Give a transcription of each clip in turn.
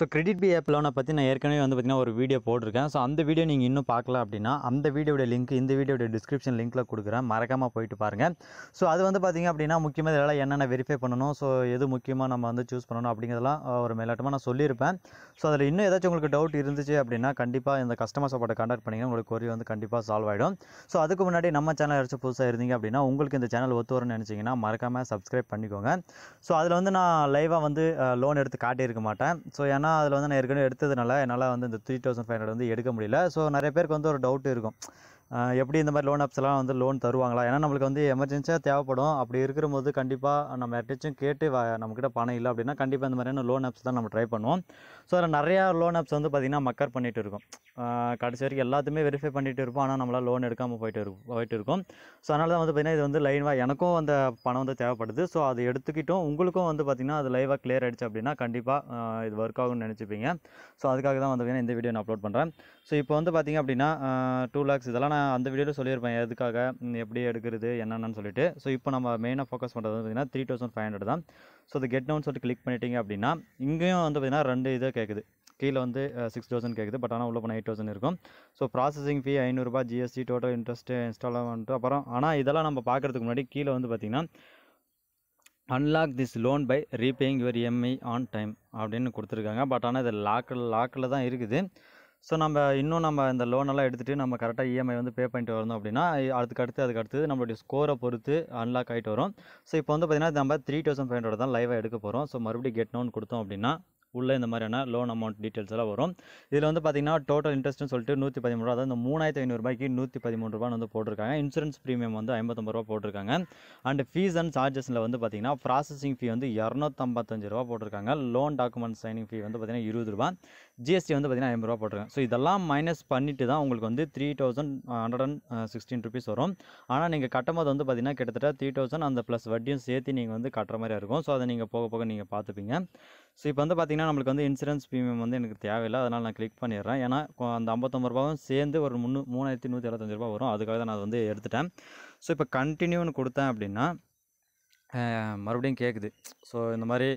so credit B ஆப்பில் லோனை பற்றி நான் ஏற்கனவே வந்து பார்த்திங்கன்னா ஒரு வீடியோ போட்டிருக்கேன் ஸோ அந்த வீடியோ நீங்கள் இன்னும் பார்க்கல அப்படின்னா அந்த வீடியோடைய லிங்க் இந்த வீடியோடைய டிஸ்கிரிப்ஷன் லிங்க்கில் கொடுக்குறேன் மறக்காமல் போயிட்டு பாருங்கள் ஸோ அது வந்து பார்த்திங்க அப்படின்னா முக்கியமாக இதெல்லாம் என்னென்ன வெரிஃபை பண்ணணும் ஸோ எது முக்கியமாக நம்ம வந்து சூஸ் பண்ணணும் அப்படிங்கிறதெல்லாம் ஒரு மேலாட்டமாக நான் சொல்லியிருப்பேன் ஸோ அதில் இன்னும் ஏதாச்சும் உங்களுக்கு டவுட் இருந்துச்சு அப்படின்னா கண்டிப்பாக இந்த கஸ்டமர் சப்போர்ட்டை காண்டாக்ட் பண்ணிங்கன்னா உங்களுக்கு கொரி வந்து கண்டிப்பாக சால்வ் ஆகிடும் ஸோ அதுக்கு முன்னாடி நம்ம சேனல் யாராச்சும் புதுசாக இருந்தீங்க அப்படின்னா உங்களுக்கு இந்த சேனல் ஒத்து வரும்னு நினச்சிங்கன்னா மறக்காமல் சப்ஸ்கிரைப் பண்ணிக்கோங்க ஸோ அதில் வந்து நான் லைவாக வந்து லோன் எடுத்து காட்டியிருக்க மாட்டேன் ஸோ ஏன்னா ஏன்னா அதில் வந்து நான் ஏற்கனவே எடுத்ததுனால என்னால் வந்து இந்த த்ரீ தௌசண்ட் ஃபைவ் ஹண்ட்ரட் வந்து எடுக்க முடியல ஸோ நிறைய பேருக்கு வந்து ஒரு டவுட் இருக்கும் எப்படி இந்த மாதிரி லோன் ஆப்ஸ்லாம் வந்து லோன் தருவாங்களா ஏன்னா நம்மளுக்கு வந்து எமர்ஜென்சியாக தேவைப்படும் அப்படி இருக்கிற போது கண்டிப்பாக நம்ம எட்டச்சும் கேட்டு நம்மக்கிட்ட பணம் இல்லை அப்படின்னா கண்டிப்பாக இந்த மாதிரியான லோன் ஆப்ஸ் தான் நம்ம ட்ரை பண்ணுவோம் ஸோ அதில் நிறையா லோன் ஆப்ஸ் வந்து பார்த்திங்கன்னா மக்கர் பண்ணிகிட்டு இருக்கும் கடைசி வரைக்கும் எல்லாத்தையுமே வெரிஃபை பண்ணிகிட்டு இருப்போம் ஆனால் நம்மளால் லோன் எடுக்காமல் போயிட்டு இருக்கும் போயிட்டு இருக்கும் ஸோ அதனால தான் வந்து பார்த்திங்கன்னா இது வந்து லைவாக எனக்கும் அந்த பணம் வந்து தேவைப்படுது ஸோ அதை எடுத்துக்கிட்டும் உங்களுக்கும் வந்து பார்த்திங்கன்னா அது லைவாக கிளியர் ஆகிடுச்சு அப்படின்னா கண்டிப்பாக இது ஒர்க் ஆகும்னு நினச்சிப்பீங்க ஸோ அதுக்காக தான் வந்து பார்த்திங்கன்னா இந்த வீடியோ நான் அப்லோட் பண்ணுறேன் ஸோ இப்போ வந்து பார்த்திங்க அப்படின்னா டூ லேக்ஸ் இதெல்லாம் அந்த வீடியோவில் சொல்லியிருப்பேன் எதுக்காக எப்படி எடுக்கிறது என்னென்னு சொல்லிட்டு ஸோ இப்போ நம்ம மெயினாக ஃபோக்கஸ் பண்ணுறது வந்து பார்த்திங்கன்னா த்ரீ தௌசண்ட் ஃபைவ் ஹண்ட்ரட் தான் ஸோ அது கெட் டவுன் சொல்லிட்டு கிளிக் பண்ணிட்டீங்க அப்படின்னா இங்கேயும் வந்து பார்த்திங்கன்னா ரெண்டு இதை கேட்குது கீழே வந்து சிக்ஸ் தௌசண்ட் கேட்குது பட் ஆனால் உள்ளே போனால் எயிட் தௌசண்ட் இருக்கும் ஸோ ப்ராசஸிங் ஃபீ ஐநூறுரூபா ஜிஎஸ்டி டோட்டல் இன்ட்ரெஸ்ட்டு இன்ஸ்டால்மெண்ட் அப்புறம் ஆனால் இதெல்லாம் நம்ம பார்க்குறதுக்கு முன்னாடி கீழே வந்து பார்த்திங்கன்னா unlock this loan by repaying your EMI on time அப்படின்னு கொடுத்துருக்காங்க பட் ஆனால் இது லாக்கில் லாக்கில் தான் இருக்குது ஸோ நம்ம இன்னும் நம்ம இந்த லோனெல்லாம் எடுத்துகிட்டு நம்ம கரெக்டாக இஎம்ஐ e வந்து பே பண்ணிட்டு வரணும் அப்படின்னா அதுக்கு அடுத்து அதுக்கு அடுத்து நம்மளுடைய ஸ்கோரை பொறுத்து அன்லாக் ஆகிட்டு வரும் ஸோ இப்போ வந்து பார்த்திங்கன்னா நம்ம த்ரீ தௌசண்ட் ஃபைவ் ஹண்ட்ரட் தான் லைவாக எடுக்க போகிறோம் ஸோ மறுபடியும் கெட் நோன் கொடுத்தோம் அப்படின்னா உள்ளே இந்த மாதிரியான லோன் அமௌண்ட் டீட்டெயில்ஸ் எல்லாம் வரும் இதில் வந்து பார்த்திங்கன்னா டோட்டல் இன்ட்ரெஸ்ட்னு சொல்லிட்டு நூற்றி பதிமூணு ரூபா அதாவது இந்த மூணாயிரத்து ஐநூறுபாய்க்கு நூற்றி பதிமூணு ரூபான்னு வந்து போட்டிருக்காங்க இன்சூரன்ஸ் ப்ரீமியம் வந்து ஐம்பத்தொம்பது ரூபா போட்டிருக்காங்க அண்ட் ஃபீஸ் அண்ட் சார்ஜஸில் வந்து பார்த்திங்கன்னா ப்ராசஸிங் ஃபீ வந்து இரநூத்தம்பத்தஞ்சு ரூபா போட்டிருக்காங்க லோன் டாக்குமெண்ட் சைனிங் ஃபீ வந்து பார்த்திங்கன்னா இருபது ரூபா ஜிஎஸ்டி வந்து பார்த்திங்கன்னா ஐம்பது ரூபா போட்டிருக்காங்க ஸோ இதெல்லாம் மைனஸ் பண்ணிவிட்டு தான் உங்களுக்கு வந்து three thousand hundred and sixteen rupees வரும் ஆனால் நீங்கள் கட்டும்போது வந்து பார்த்திங்கன்னா கிட்டத்தட்ட த்ரீ தௌசண்ட் அந்த ப்ளஸ் வட்டியும் சேர்த்து நீங்கள் வந்து கட்டுற மாதிரி இருக்கும் ஸோ அதை நீங்கள் போக போக நீங்கள் பார்த்துப்பீங்க ஸோ இப்போ வந்து பார்த்திங்கன்னா பார்த்தீங்கன்னா நம்மளுக்கு வந்து இன்சூரன்ஸ் ப்ரீமியம் வந்து எனக்கு தேவையில்லை அதனால் நான் கிளிக் பண்ணிடுறேன் ஏன்னா அந்த ஐம்பத்தொம்பது ரூபாவும் சேர்ந்து ஒரு முந்நூ மூணாயிரத்தி நூற்றி எழுபத்தஞ்சு ரூபா வரும் அதுக்காக தான் நான் வந்து எடுத்துட்டேன் ஸோ இப்போ கண்டினியூன்னு கொடுத்தேன் அப்படின்னா மறுபடியும் கேட்குது ஸோ இந்த மாதிரி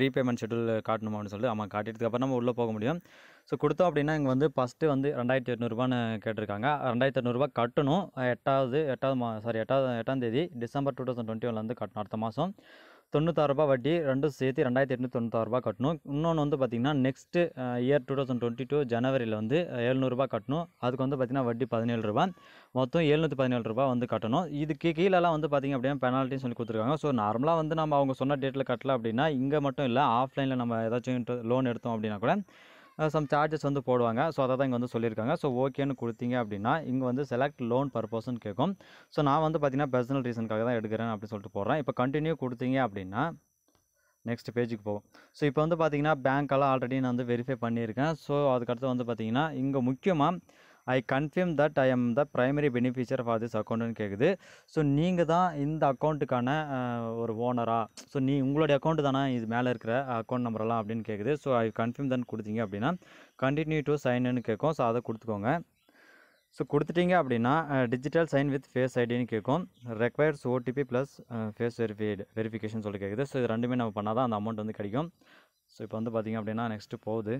ரீபேமெண்ட் ஷெட்யூல் காட்டணுமான்னு சொல்லிட்டு ஆமாம் காட்டிட்டதுக்கப்புறம் நம்ம உள்ளே போக முடியும் ஸோ கொடுத்தோம் அப்படின்னா இங்கே வந்து ஃபஸ்ட்டு வந்து ரெண்டாயிரத்தி எட்நூறுபான்னு கேட்டிருக்காங்க ரெண்டாயிரத்தி எட்நூறுபா கட்டணும் எட்டாவது எட்டாவது மா சாரி எட்டாவது எட்டாம் தேதி டிசம்பர் டூ தௌசண்ட் டுவெண்ட்டி ஒன்லேருந்து கட்டணும் அடுத்த மாதம் தொண்ணூத்தாறுரூபா வட்டி ரெண்டும் சேர்த்து ரெண்டாயிரத்தி எட்நூற்றி தொண்ணூத்தாறுரூபா கட்டணும் இன்னொன்று வந்து பார்த்திங்கன்னா next year two thousand twenty two ஜனவரியில் வந்து எழுநூறுபா கட்டணும் அதுக்கு வந்து பார்த்திங்கன்னா வட்டி பதினேழு ரூபா மொத்தம் எழுநூற்றி பதினேழு ரூபா வந்து கட்டணும் இதுக்கு கீழெல்லாம் வந்து பார்த்திங்க அப்படின்னா பெனால்ட்டின்னு சொல்லி கொடுத்துருக்காங்க ஸோ நார்மலாக வந்து நம்ம அவங்க சொன்ன டேட்டில் கட்டலை அப்படின்னா இங்கே மட்டும் இல்லை ஆஃப்லைனில் நம்ம ஏதாச்சும் லோன் எடுத்தோம் அப்படின்னா கூட சம் சார்ஜஸ் வந்து போடுவாங்க ஸோ அதை தான் இங்கே வந்து சொல்லியிருக்காங்க ஸோ ஓகேன்னு கொடுத்தீங்க அப்படின்னா இங்கே வந்து செலக்ட் லோன் பர்பஸ்ன்னு கேட்கும் ஸோ நான் வந்து பார்த்தீங்கன்னா பர்சனல் ரீசனுக்காக தான் எடுக்கிறேன் அப்படின்னு சொல்லிட்டு போடுறேன் இப்போ கண்டினியூ கொடுத்தீங்க அப்படின்னா நெக்ஸ்ட் பேஜுக்கு போகும் ஸோ இப்போ வந்து பார்த்தீங்கன்னா பேங்க்கெல்லாம் ஆல்ரெடி நான் வந்து வெரிஃபை பண்ணியிருக்கேன் ஸோ அதுக்கடுத்து வந்து பார்த்தீங்கன்னா இங்கே முக்கியமாக I confirm that I am the primary beneficiary for this அக்கௌண்ட்டுன்னு கேட்குது ஸோ நீங்கள் தான் இந்த அக்கௌண்ட்டுக்கான ஒரு ஓனராக ஸோ நீ உங்களுடைய அக்கௌண்ட் தானே இது மேலே இருக்கிற அக்கௌண்ட் நம்பரெல்லாம் அப்படின்னு கேட்குது ஸோ ஐ கன்ஃபியூம் தான் கொடுத்தீங்க அப்படின்னா கண்டினியூ டு சைனுன்னு கேட்கும் ஸோ அதை கொடுத்துக்கோங்க ஸோ கொடுத்துட்டீங்க அப்படின்னா டிஜிட்டல் சைன் வித் ஃபேஸ் ஐடின்னு கேட்கும் requires OTP plus face verified verification சொல்லி கேட்குது ஸோ இது ரெண்டுமே நம்ம பண்ணால் தான் அந்த அமௌண்ட் வந்து கிடைக்கும் ஸோ இப்போ வந்து பார்த்திங்க அப்படின்னா நெக்ஸ்ட்டு போகுது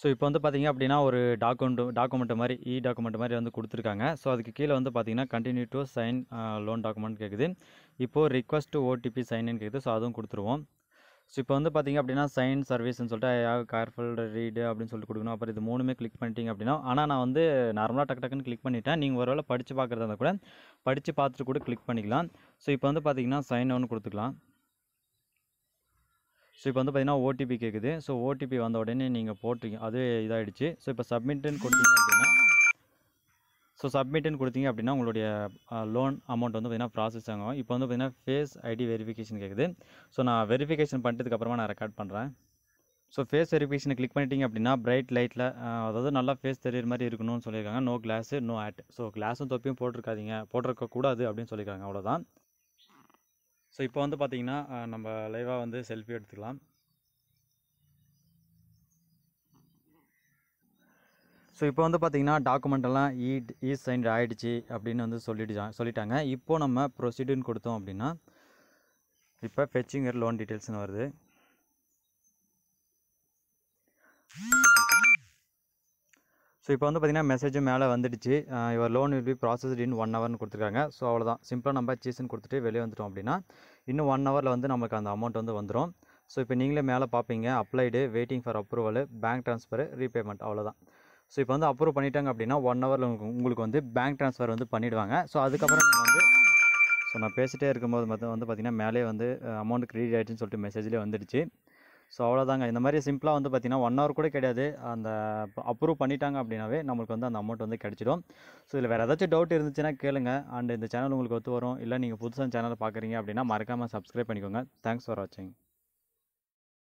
ஸோ இப்போ வந்து பார்த்திங்க அப்படின்னா ஒரு டாக்குமெண்ட் டாக்குமெண்ட்டு மாதிரி இ டாக்குமெண்ட் மாதிரி வந்து கொடுத்துருக்காங்க ஸோ அதுக்கு கீழே வந்து பார்த்திங்கன்னா continue to sign loan document கேட்குது இப்போது ரிக்வஸ்ட் டு ஓடிபி சைன்னு கேட்குது ஸோ அதுவும் கொடுத்துருவோம் ஸோ இப்போ வந்து பார்த்திங்க அப்படின்னா சைன் சர்வீஸ்னு சொல்லிட்டு கேர்ஃபுல் ரீடு அப்படின்னு சொல்லிட்டு கொடுக்கணும் அப்புறம் இது மூணுமே கிளிக் பண்ணிட்டீங்க அப்படின்னா ஆனால் நான் வந்து நார்மலாக டக்கு டக்குன்னு கிளிக் பண்ணிட்டேன் நீங்கள் ஒரு வேளை படித்து பார்க்குறதா கூட படித்து பார்த்துட்டு கூட கிளிக் பண்ணிக்கலாம் ஸோ இப்போ வந்து பார்த்திங்கன்னா சைன் ஒன்று கொடுத்துக்கலாம் ஸோ இப்போ வந்து பார்த்தீங்கன்னா ஓடிபி கேட்குது ஸோ ஓடிபி வந்த உடனே நீங்கள் போட்டிருக்கீங்க அது இதாகிடுச்சு ஸோ இப்போ சப்மிட்டுன்னு கொடுத்தீங்க அப்படின்னா ஸோ சப்மிட்டுன்னு கொடுத்தீங்க அப்படின்னா உங்களுடைய லோன் அமௌண்ட் வந்து பார்த்திங்கன்னா ப்ராசஸ் ஆகும் இப்போ வந்து பார்த்திங்கன்னா ஃபேஸ் ஐடி வெரிஃபிகேஷன் கேட்குது ஸோ நான் வெரிஃபிகேஷன் பண்ணிட்டதுக்கப்புறமா நான் ரெக்கார்ட் பண்ணுறேன் ஸோ ஃபேஸ் வெரிஃபிகேஷனை கிளிக் பண்ணிட்டீங்க அப்படின்னா பிரைட் லைட்டில் அதாவது நல்லா ஃபேஸ் தெரியுற மாதிரி இருக்கணும்னு சொல்லியிருக்காங்க no glass no hat so கிளாஸும் தொப்பியும் போட்டிருக்காதிங்க போட்டிருக்க கூடாது அப்படின்னு சொல்லியிருக்காங்க அவ்வளோதான் ஸோ இப்போ வந்து பார்த்திங்கன்னா நம்ம லைவாக வந்து செல்ஃபி எடுத்துக்கலாம் ஸோ இப்போ வந்து பார்த்திங்கன்னா டாக்குமெண்ட்டெல்லாம் e e, e e signed ஆகிடுச்சி அப்படின்னு வந்து சொல்லிட்டு சொல்லிட்டாங்க இப்போது நம்ம ப்ரொசீடுன்னு கொடுத்தோம் அப்படின்னா இப்போ ஃபெச்சிங் லோன் டீட்டெயில்ஸ்னு வருது ஸோ இப்போ வந்து பார்த்திங்கன்னா மெசேஜ் மேலே வந்துடுச்சு இவர் loan will be processed in one ஹவர்னு கொடுத்துருக்காங்க ஸோ அவ்வளோதான் சிம்பிளாக நம்ம சீசன் கொடுத்துட்டு வெளியே வந்துட்டோம் அப்படின்னா இன்னும் ஒன் ஹவரில் வந்து நமக்கு அந்த அமௌண்ட் வந்து வந்துடும் ஸோ இப்போ நீங்களே மேலே பார்ப்பீங்க applied waiting for approval bank transfer repayment அவ்வளோதான் ஸோ இப்போ வந்து அப்ரூவ் பண்ணிட்டாங்க அப்படின்னா ஒன் ஹவரில் உங்களுக்கு வந்து பேங்க் ட்ரான்ஸ்ஃபர் வந்து பண்ணிவிடுவாங்க ஸோ அதுக்கப்புறம் நீங்கள் வந்து ஸோ நான் பேசிகிட்டே இருக்கும்போது மட்டும் வந்து பார்த்திங்கன்னா மேலே வந்து அமௌண்ட் க்ரெடிட் ஆகிடுச்சுன்னு சொல்லிட்டு மெசேஜ்லேயே வந்துடுச்சு ஸோ அவ்வளோதாங்க இந்த மாதிரி சிம்பிளாக வந்து பார்த்திங்கன்னா ஒன் ஹவர் கூட கிடையாது அந்த அப்ரூவ் பண்ணிட்டாங்க அப்படின்னாவே நம்மளுக்கு வந்து அந்த அமௌண்ட் வந்து கிடச்சிடும் ஸோ இதில் வேறு ஏதாச்சும் டவுட் இருந்துச்சுன்னா கேளுங்க அண்ட் இந்த சேனல் உங்களுக்கு ஒத்து வரும் இல்லை நீங்கள் புதுசாக சேனலை பார்க்குறீங்க அப்படின்னா மறக்காமல் சப்ஸ்கிரைப் பண்ணிக்கோங்க தேங்க்ஸ் ஃபார் வாட்சிங்